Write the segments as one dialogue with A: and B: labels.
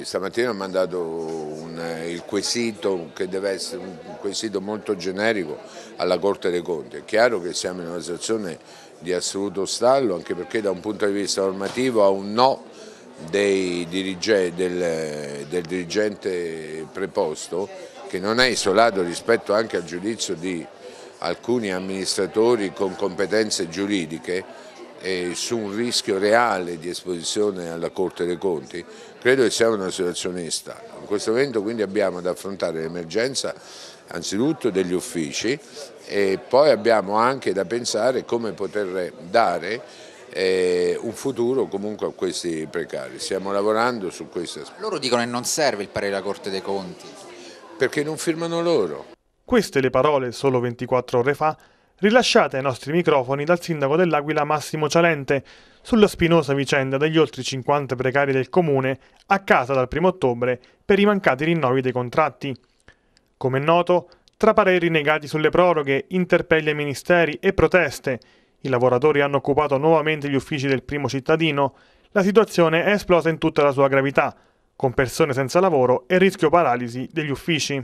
A: Stamattina ho mandato un, eh, il quesito, che deve essere un quesito molto generico, alla Corte dei Conti. È chiaro che siamo in una situazione di assoluto stallo, anche perché da un punto di vista normativo ha un no del, del dirigente preposto, che non è isolato rispetto anche al giudizio di alcuni amministratori con competenze giuridiche, e su un rischio reale di esposizione alla Corte dei Conti, credo che sia una situazione instable. In questo momento quindi abbiamo da affrontare l'emergenza anzitutto degli uffici e poi abbiamo anche da pensare come poter dare eh, un futuro comunque a questi precari. Stiamo lavorando su questo aspetto. Loro dicono che non serve il parere della Corte dei Conti.
B: Perché non firmano loro. Queste le parole, solo 24 ore fa, rilasciate ai nostri microfoni dal sindaco dell'Aquila Massimo Cialente sulla spinosa vicenda degli oltre 50 precari del comune a casa dal 1 ottobre per i mancati rinnovi dei contratti. Come è noto, tra pareri negati sulle proroghe, interpelli ai ministeri e proteste, i lavoratori hanno occupato nuovamente gli uffici del primo cittadino, la situazione è esplosa in tutta la sua gravità, con persone senza lavoro e rischio paralisi degli uffici.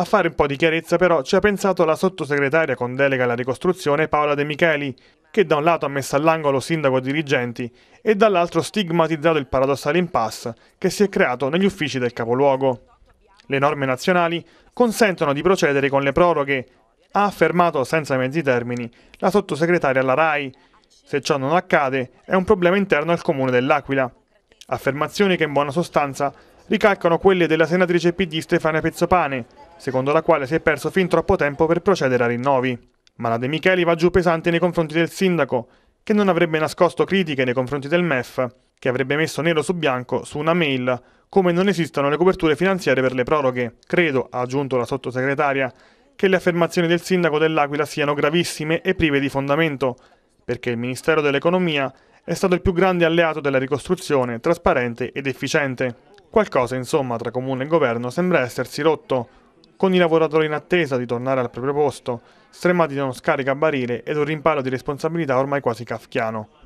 B: A fare un po' di chiarezza però ci ha pensato la sottosegretaria con delega alla ricostruzione Paola De Micheli, che da un lato ha messo all'angolo sindaco dirigenti e dall'altro stigmatizzato il paradossale impasse che si è creato negli uffici del capoluogo. Le norme nazionali consentono di procedere con le proroghe, ha affermato senza mezzi termini la sottosegretaria alla RAI. Se ciò non accade è un problema interno al comune dell'Aquila. Affermazioni che in buona sostanza ricalcano quelle della senatrice PD Stefania Pezzopane, secondo la quale si è perso fin troppo tempo per procedere a rinnovi. Ma la De Micheli va giù pesante nei confronti del sindaco, che non avrebbe nascosto critiche nei confronti del MEF, che avrebbe messo nero su bianco su una mail come non esistano le coperture finanziarie per le proroghe. Credo, ha aggiunto la sottosegretaria, che le affermazioni del sindaco dell'Aquila siano gravissime e prive di fondamento, perché il Ministero dell'Economia è stato il più grande alleato della ricostruzione, trasparente ed efficiente. Qualcosa, insomma, tra comune e governo sembra essersi rotto con i lavoratori in attesa di tornare al proprio posto, stremati da uno a barile ed un rimparo di responsabilità ormai quasi kafkiano.